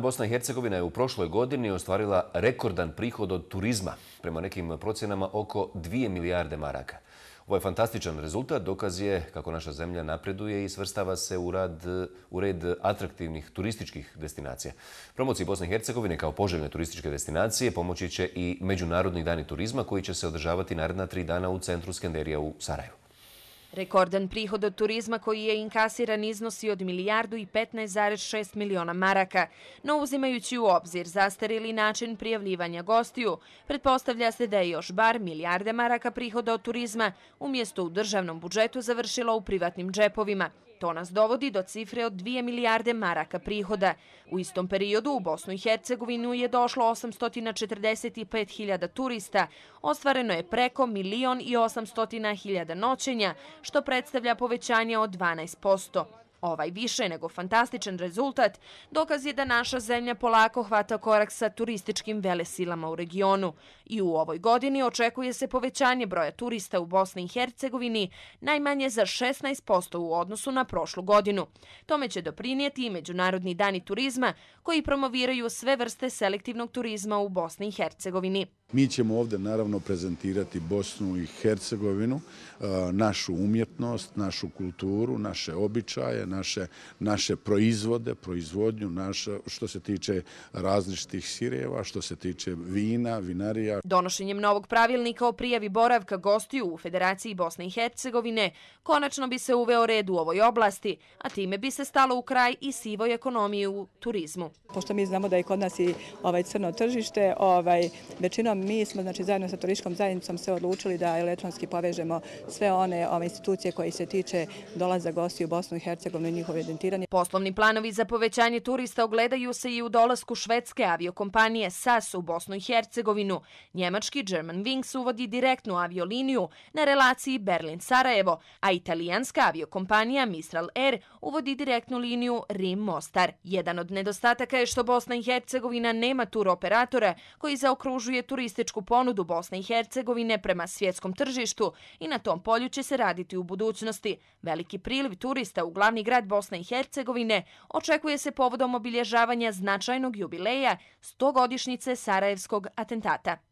Bosna i Hercegovina je u prošloj godini ostvarila rekordan prihod od turizma, prema nekim procjenama oko 2 milijarde maraka. Ovo je fantastičan rezultat, dokaz je kako naša zemlja napreduje i svrstava se u, rad, u red atraktivnih turističkih destinacija. Promociji Bosne i Hercegovine kao poželjne turističke destinacije pomoći će i Međunarodni dani turizma koji će se održavati naredna tri dana u centru Skenderija u Sarajevu. Rekordan prihod od turizma koji je inkasiran iznosi od milijardu i 15,6 miliona maraka, no uzimajući u obzir zastarili način prijavljivanja gostiju, pretpostavlja se da je još bar milijarde maraka prihoda od turizma umjesto u državnom budžetu završila u privatnim džepovima, To nas dovodi do cifre od 2 milijarde maraka prihoda. U istom periodu u Bosnu i Hercegovinu je došlo 845 hiljada turista. Ostvareno je preko milion i 800 hiljada noćenja, što predstavlja povećanje od 12%. Ovaj više nego fantastičan rezultat dokaz je da naša zemlja polako hvata korak sa turističkim vele silama u regionu i u ovoj godini očekuje se povećanje broja turista u Bosni i Hercegovini najmanje za 16% u odnosu na prošlu godinu. Tome će doprinijeti i Međunarodni dani turizma koji promoviraju sve vrste selektivnog turizma u Bosni i Hercegovini. Mi ćemo ovdje naravno prezentirati Bosnu i Hercegovinu, našu umjetnost, našu kulturu, naše običaje, naše proizvode, proizvodnju, što se tiče različitih sireva, što se tiče vina, vinarija. Donošenjem novog pravilnika o prijavi boravka gostiju u Federaciji Bosne i Hercegovine konačno bi se uveo red u ovoj oblasti, a time bi se stalo u kraj i sivoj ekonomiji u turizmu. Pošto mi znamo da je kod nas i ovaj, crno tržište, ovaj, većinom mi smo znači, zajedno sa turističkom zajednicom se odlučili da elektronski povežemo sve one institucije koje se tiče dolaza gosti u Bosnu i Hercegovini i njihovo identiranje. Poslovni planovi za povećanje turista ogledaju se i u dolazku švedske aviokompanije SAS u Bosnu i Hercegovinu. Njemački German Wings uvodi direktnu avioliniju na relaciji Berlin-Sarajevo, a italijanska aviokompanija Mistral Air uvodi direktnu liniju Rim-Mostar. Jedan od nedostataka je što Bosna i Hercegovina nema tur operatora koji zaokružuje turistu turističku ponudu Bosne i Hercegovine prema svjetskom tržištu i na tom polju će se raditi u budućnosti. Veliki priliv turista u glavni grad Bosne i Hercegovine očekuje se povodom obilježavanja značajnog jubileja 100-godišnjice Sarajevskog atentata.